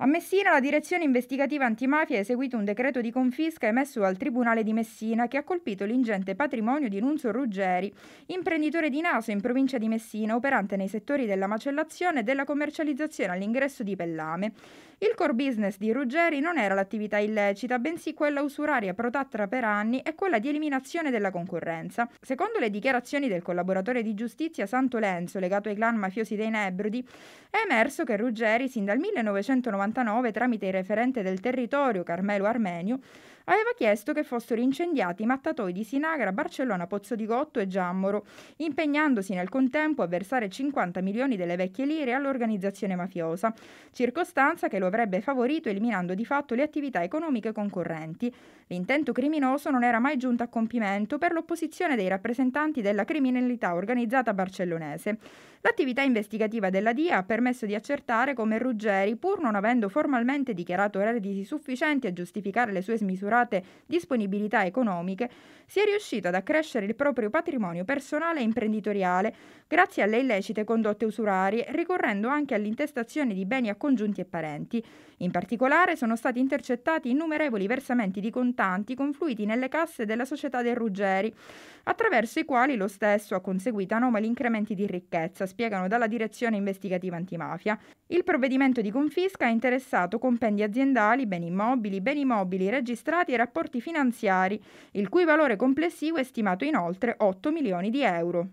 A Messina la direzione investigativa antimafia ha eseguito un decreto di confisca emesso dal Tribunale di Messina che ha colpito l'ingente patrimonio di Nunzio Ruggeri, imprenditore di Naso in provincia di Messina, operante nei settori della macellazione e della commercializzazione all'ingresso di pellame. Il core business di Ruggeri non era l'attività illecita, bensì quella usuraria protatta per anni e quella di eliminazione della concorrenza. Secondo le dichiarazioni del collaboratore di giustizia Santo Lenzo, legato ai clan mafiosi dei Nebrodi, è emerso che Ruggeri, sin dal 1990 1999, tramite il referente del territorio Carmelo Armenio, aveva chiesto che fossero incendiati i mattatoi di Sinagra, Barcellona, Pozzo di Gotto e Giammoro, impegnandosi nel contempo a versare 50 milioni delle vecchie lire all'organizzazione mafiosa, circostanza che lo avrebbe favorito eliminando di fatto le attività economiche concorrenti. L'intento criminoso non era mai giunto a compimento per l'opposizione dei rappresentanti della criminalità organizzata barcellonese. L'attività investigativa della DIA ha permesso di accertare come Ruggeri, pur non avendo avendo formalmente dichiarato redditi sufficienti a giustificare le sue smisurate disponibilità economiche, si è riuscito ad accrescere il proprio patrimonio personale e imprenditoriale grazie alle illecite condotte usurarie, ricorrendo anche all'intestazione di beni a congiunti e parenti. In particolare sono stati intercettati innumerevoli versamenti di contanti confluiti nelle casse della società del Ruggeri, attraverso i quali lo stesso ha conseguito anomali incrementi di ricchezza, spiegano dalla direzione investigativa antimafia. Il provvedimento di confisca è interessato interessato compendi aziendali, beni immobili, beni mobili registrati e rapporti finanziari, il cui valore complessivo è stimato in oltre 8 milioni di euro.